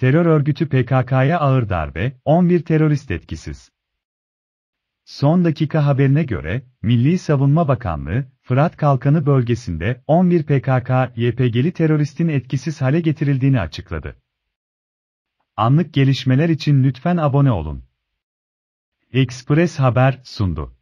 Terör örgütü PKK'ya ağır darbe, 11 terörist etkisiz. Son dakika haberine göre, Milli Savunma Bakanlığı, Fırat Kalkanı bölgesinde 11 PKK-YPG'li teröristin etkisiz hale getirildiğini açıkladı. Anlık gelişmeler için lütfen abone olun. Express Haber sundu.